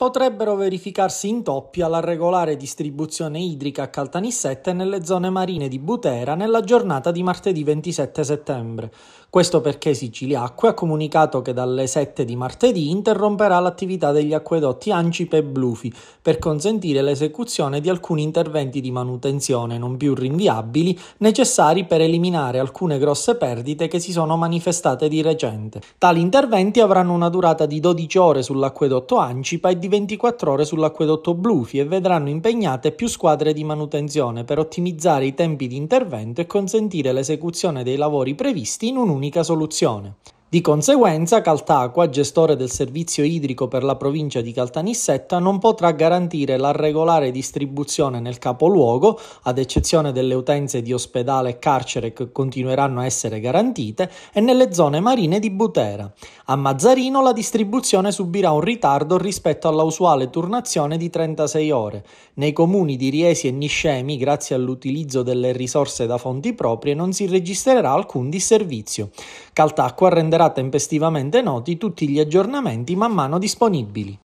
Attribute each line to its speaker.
Speaker 1: potrebbero verificarsi intoppi alla regolare distribuzione idrica a Caltanissette nelle zone marine di Butera nella giornata di martedì 27 settembre. Questo perché Siciliacque ha comunicato che dalle 7 di martedì interromperà l'attività degli acquedotti Ancipe e Blufi per consentire l'esecuzione di alcuni interventi di manutenzione non più rinviabili necessari per eliminare alcune grosse perdite che si sono manifestate di recente. Tali interventi avranno una durata di 12 ore sull'acquedotto Ancipa e di 24 ore sull'acquedotto Blufi e vedranno impegnate più squadre di manutenzione per ottimizzare i tempi di intervento e consentire l'esecuzione dei lavori previsti in un'unica soluzione. Di conseguenza Caltacqua, gestore del servizio idrico per la provincia di Caltanissetta, non potrà garantire la regolare distribuzione nel capoluogo, ad eccezione delle utenze di ospedale e carcere che continueranno a essere garantite, e nelle zone marine di Butera. A Mazzarino la distribuzione subirà un ritardo rispetto alla usuale turnazione di 36 ore. Nei comuni di Riesi e Niscemi, grazie all'utilizzo delle risorse da fonti proprie, non si registrerà alcun disservizio. Caltacqua renderà renderà tempestivamente noti tutti gli aggiornamenti man mano disponibili.